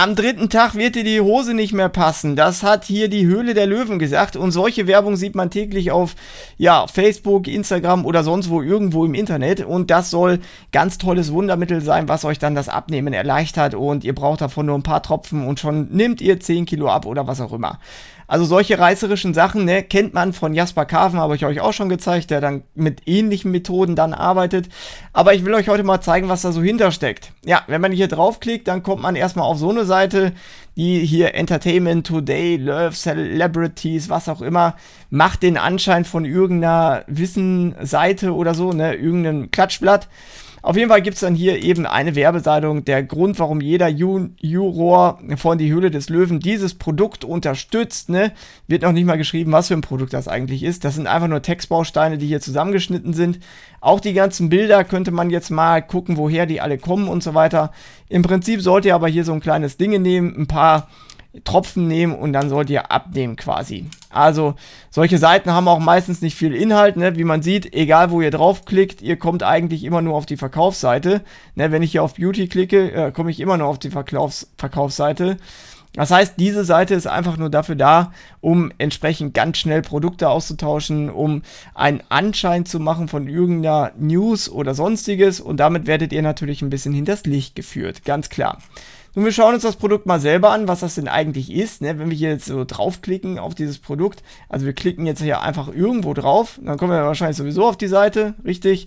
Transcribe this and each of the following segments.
Am dritten Tag wird dir die Hose nicht mehr passen. Das hat hier die Höhle der Löwen gesagt. Und solche Werbung sieht man täglich auf ja, Facebook, Instagram oder sonst wo irgendwo im Internet. Und das soll ganz tolles Wundermittel sein, was euch dann das Abnehmen erleichtert. Und ihr braucht davon nur ein paar Tropfen und schon nimmt ihr 10 Kilo ab oder was auch immer. Also solche reißerischen Sachen ne, kennt man von Jasper Kaven, habe ich euch auch schon gezeigt, der dann mit ähnlichen Methoden dann arbeitet. Aber ich will euch heute mal zeigen, was da so hintersteckt. Ja, wenn man hier draufklickt, dann kommt man erstmal auf so eine Seite, die hier Entertainment Today, Love, Celebrities, was auch immer, macht den Anschein von irgendeiner Wissenseite oder so, ne, irgendeinem Klatschblatt. Auf jeden Fall gibt es dann hier eben eine Werbeseidung. Der Grund, warum jeder Ju Juror von Die Höhle des Löwen dieses Produkt unterstützt, ne, wird noch nicht mal geschrieben, was für ein Produkt das eigentlich ist. Das sind einfach nur Textbausteine, die hier zusammengeschnitten sind. Auch die ganzen Bilder könnte man jetzt mal gucken, woher die alle kommen und so weiter. Im Prinzip sollt ihr aber hier so ein kleines Ding nehmen, ein paar Tropfen nehmen und dann sollt ihr abnehmen quasi. Also solche Seiten haben auch meistens nicht viel Inhalt, ne? wie man sieht, egal wo ihr draufklickt, ihr kommt eigentlich immer nur auf die Verkaufsseite. Ne? Wenn ich hier auf Beauty klicke, äh, komme ich immer nur auf die Verkaufs Verkaufsseite. Das heißt, diese Seite ist einfach nur dafür da, um entsprechend ganz schnell Produkte auszutauschen, um einen Anschein zu machen von irgendeiner News oder sonstiges und damit werdet ihr natürlich ein bisschen hinters Licht geführt, ganz klar. Und wir schauen uns das Produkt mal selber an, was das denn eigentlich ist. Ne? Wenn wir hier jetzt so draufklicken auf dieses Produkt, also wir klicken jetzt hier einfach irgendwo drauf, dann kommen wir wahrscheinlich sowieso auf die Seite, richtig?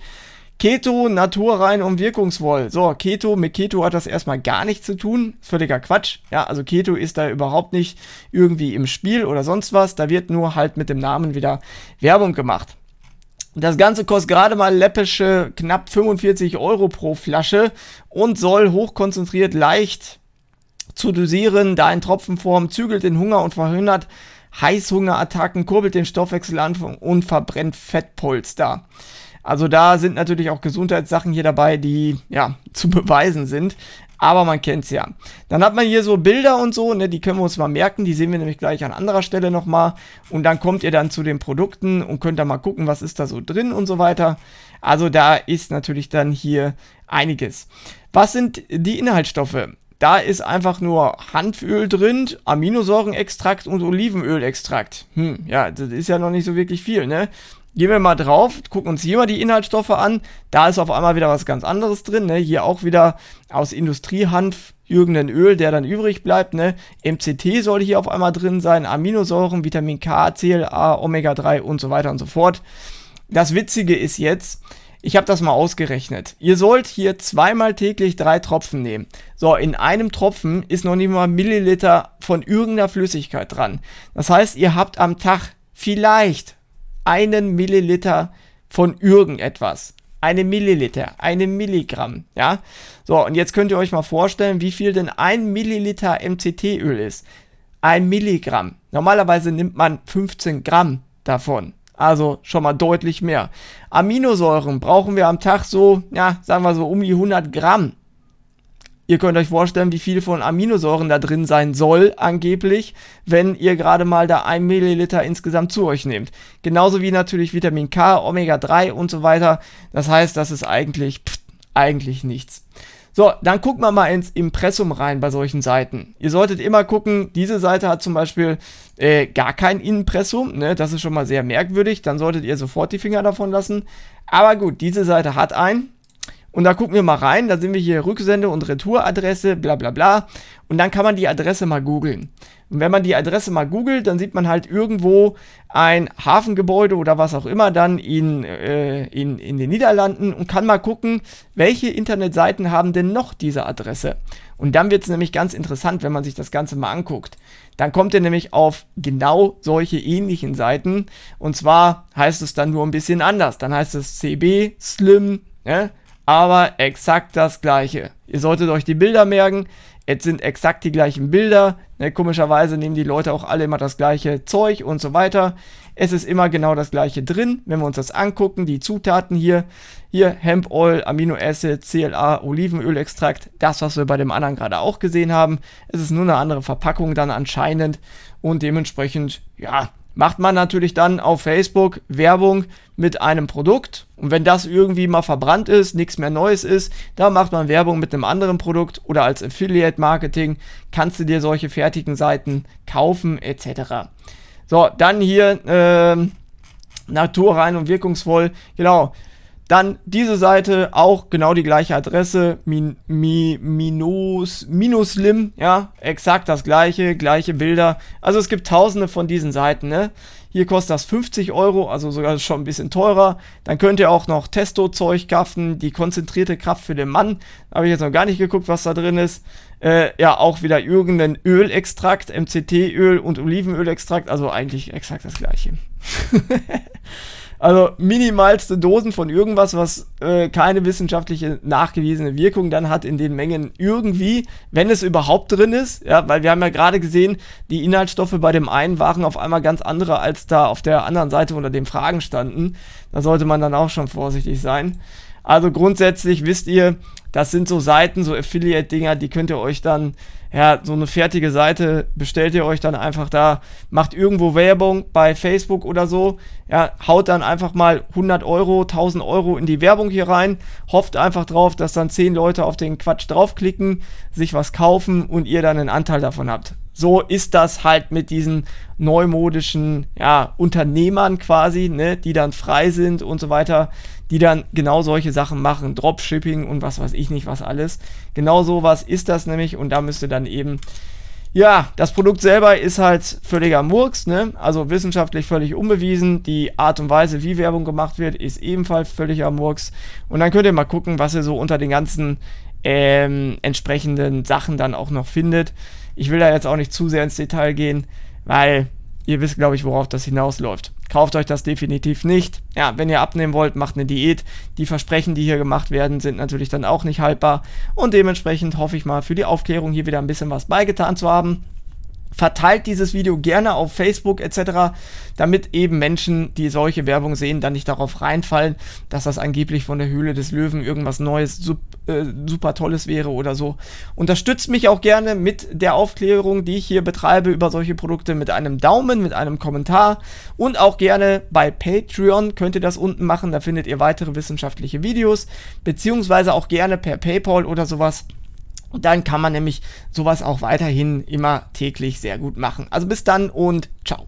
Keto, naturrein und wirkungsvoll. So, Keto, mit Keto hat das erstmal gar nichts zu tun. Ist völliger Quatsch. Ja, also Keto ist da überhaupt nicht irgendwie im Spiel oder sonst was. Da wird nur halt mit dem Namen wieder Werbung gemacht. Das Ganze kostet gerade mal läppische knapp 45 Euro pro Flasche und soll hochkonzentriert leicht zu dosieren, da in Tropfenform zügelt den Hunger und verhindert Heißhungerattacken, kurbelt den Stoffwechsel an und verbrennt Fettpolster. Also da sind natürlich auch Gesundheitssachen hier dabei, die ja zu beweisen sind aber man kennt's ja. Dann hat man hier so Bilder und so, ne, die können wir uns mal merken, die sehen wir nämlich gleich an anderer Stelle nochmal und dann kommt ihr dann zu den Produkten und könnt da mal gucken, was ist da so drin und so weiter. Also da ist natürlich dann hier einiges. Was sind die Inhaltsstoffe? Da ist einfach nur Hanföl drin, Aminosäurenextrakt und Olivenölextrakt. Hm, ja, das ist ja noch nicht so wirklich viel, ne? Gehen wir mal drauf, gucken uns hier mal die Inhaltsstoffe an. Da ist auf einmal wieder was ganz anderes drin. Ne? Hier auch wieder aus Industriehanf irgendein Öl, der dann übrig bleibt. Ne? MCT soll hier auf einmal drin sein, Aminosäuren, Vitamin K, CLA, Omega-3 und so weiter und so fort. Das Witzige ist jetzt, ich habe das mal ausgerechnet. Ihr sollt hier zweimal täglich drei Tropfen nehmen. So, in einem Tropfen ist noch nicht mal Milliliter von irgendeiner Flüssigkeit dran. Das heißt, ihr habt am Tag vielleicht einen Milliliter von irgendetwas. Eine Milliliter, eine Milligramm, ja. So, und jetzt könnt ihr euch mal vorstellen, wie viel denn ein Milliliter MCT-Öl ist. Ein Milligramm. Normalerweise nimmt man 15 Gramm davon. Also schon mal deutlich mehr. Aminosäuren brauchen wir am Tag so, ja, sagen wir so um die 100 Gramm. Ihr könnt euch vorstellen, wie viel von Aminosäuren da drin sein soll, angeblich, wenn ihr gerade mal da ein Milliliter insgesamt zu euch nehmt. Genauso wie natürlich Vitamin K, Omega-3 und so weiter. Das heißt, das ist eigentlich, pff, eigentlich nichts. So, dann gucken wir mal ins Impressum rein bei solchen Seiten. Ihr solltet immer gucken, diese Seite hat zum Beispiel äh, gar kein Impressum, ne? das ist schon mal sehr merkwürdig, dann solltet ihr sofort die Finger davon lassen. Aber gut, diese Seite hat ein, und da gucken wir mal rein, da sind wir hier Rücksende- und Retouradresse, bla bla bla. Und dann kann man die Adresse mal googeln. Und wenn man die Adresse mal googelt, dann sieht man halt irgendwo ein Hafengebäude oder was auch immer dann in, äh, in, in den Niederlanden und kann mal gucken, welche Internetseiten haben denn noch diese Adresse. Und dann wird es nämlich ganz interessant, wenn man sich das Ganze mal anguckt. Dann kommt ihr nämlich auf genau solche ähnlichen Seiten. Und zwar heißt es dann nur ein bisschen anders. Dann heißt es CB, Slim, ne? aber exakt das gleiche. Ihr solltet euch die Bilder merken. Es sind exakt die gleichen Bilder. Ne, komischerweise nehmen die Leute auch alle immer das gleiche Zeug und so weiter. Es ist immer genau das gleiche drin. Wenn wir uns das angucken, die Zutaten hier, hier Hemp Oil, Amino Acid, CLA, Olivenölextrakt, das, was wir bei dem anderen gerade auch gesehen haben. Es ist nur eine andere Verpackung dann anscheinend und dementsprechend, ja, macht man natürlich dann auf Facebook Werbung mit einem Produkt. Und wenn das irgendwie mal verbrannt ist, nichts mehr Neues ist, dann macht man Werbung mit einem anderen Produkt oder als Affiliate Marketing kannst du dir solche fertigen Seiten kaufen etc. So, dann hier äh, Naturrein und wirkungsvoll. Genau. Dann diese Seite, auch genau die gleiche Adresse, min, mi, minus, minus lim, ja, exakt das gleiche, gleiche Bilder. Also es gibt tausende von diesen Seiten, ne? Hier kostet das 50 Euro, also sogar schon ein bisschen teurer. Dann könnt ihr auch noch Testo-Zeug kaufen, die konzentrierte Kraft für den Mann. Habe ich jetzt noch gar nicht geguckt, was da drin ist. Äh, ja, auch wieder irgendein Ölextrakt, MCT-Öl und Olivenölextrakt, also eigentlich exakt das gleiche. Also minimalste Dosen von irgendwas, was äh, keine wissenschaftliche nachgewiesene Wirkung dann hat in den Mengen irgendwie, wenn es überhaupt drin ist. Ja, weil wir haben ja gerade gesehen, die Inhaltsstoffe bei dem einen waren auf einmal ganz andere, als da auf der anderen Seite unter den Fragen standen. Da sollte man dann auch schon vorsichtig sein. Also grundsätzlich wisst ihr, das sind so Seiten, so Affiliate-Dinger, die könnt ihr euch dann, ja, so eine fertige Seite bestellt ihr euch dann einfach da, macht irgendwo Werbung bei Facebook oder so, ja, haut dann einfach mal 100 Euro, 1000 Euro in die Werbung hier rein, hofft einfach drauf, dass dann 10 Leute auf den Quatsch draufklicken, sich was kaufen und ihr dann einen Anteil davon habt. So ist das halt mit diesen neumodischen ja, Unternehmern quasi, ne, die dann frei sind und so weiter, die dann genau solche Sachen machen, Dropshipping und was weiß ich nicht, was alles. Genau sowas ist das nämlich und da müsste dann eben ja, das Produkt selber ist halt völliger Murks, ne? Also wissenschaftlich völlig unbewiesen. Die Art und Weise, wie Werbung gemacht wird, ist ebenfalls völliger Murks. Und dann könnt ihr mal gucken, was ihr so unter den ganzen ähm, entsprechenden Sachen dann auch noch findet. Ich will da jetzt auch nicht zu sehr ins Detail gehen, weil ihr wisst, glaube ich, worauf das hinausläuft. Kauft euch das definitiv nicht. Ja, wenn ihr abnehmen wollt, macht eine Diät. Die Versprechen, die hier gemacht werden, sind natürlich dann auch nicht haltbar. Und dementsprechend hoffe ich mal, für die Aufklärung hier wieder ein bisschen was beigetan zu haben. Verteilt dieses Video gerne auf Facebook etc., damit eben Menschen, die solche Werbung sehen, dann nicht darauf reinfallen, dass das angeblich von der Höhle des Löwen irgendwas Neues, sup äh, super Tolles wäre oder so. Unterstützt mich auch gerne mit der Aufklärung, die ich hier betreibe über solche Produkte, mit einem Daumen, mit einem Kommentar und auch gerne bei Patreon könnt ihr das unten machen, da findet ihr weitere wissenschaftliche Videos, beziehungsweise auch gerne per PayPal oder sowas. Dann kann man nämlich sowas auch weiterhin immer täglich sehr gut machen. Also bis dann und ciao.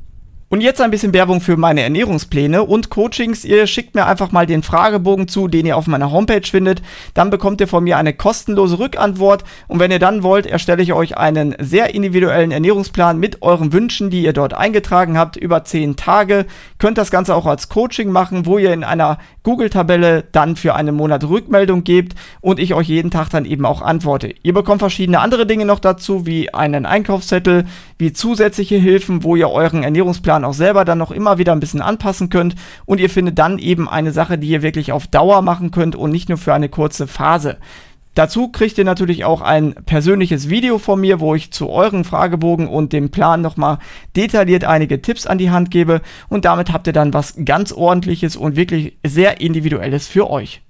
Und jetzt ein bisschen Werbung für meine Ernährungspläne und Coachings. Ihr schickt mir einfach mal den Fragebogen zu, den ihr auf meiner Homepage findet. Dann bekommt ihr von mir eine kostenlose Rückantwort. Und wenn ihr dann wollt, erstelle ich euch einen sehr individuellen Ernährungsplan mit euren Wünschen, die ihr dort eingetragen habt, über 10 Tage. Könnt das Ganze auch als Coaching machen, wo ihr in einer Google-Tabelle dann für einen Monat Rückmeldung gebt und ich euch jeden Tag dann eben auch antworte. Ihr bekommt verschiedene andere Dinge noch dazu, wie einen Einkaufszettel, wie zusätzliche Hilfen, wo ihr euren Ernährungsplan man auch selber dann noch immer wieder ein bisschen anpassen könnt und ihr findet dann eben eine Sache, die ihr wirklich auf Dauer machen könnt und nicht nur für eine kurze Phase. Dazu kriegt ihr natürlich auch ein persönliches Video von mir, wo ich zu euren Fragebogen und dem Plan nochmal detailliert einige Tipps an die Hand gebe und damit habt ihr dann was ganz ordentliches und wirklich sehr individuelles für euch.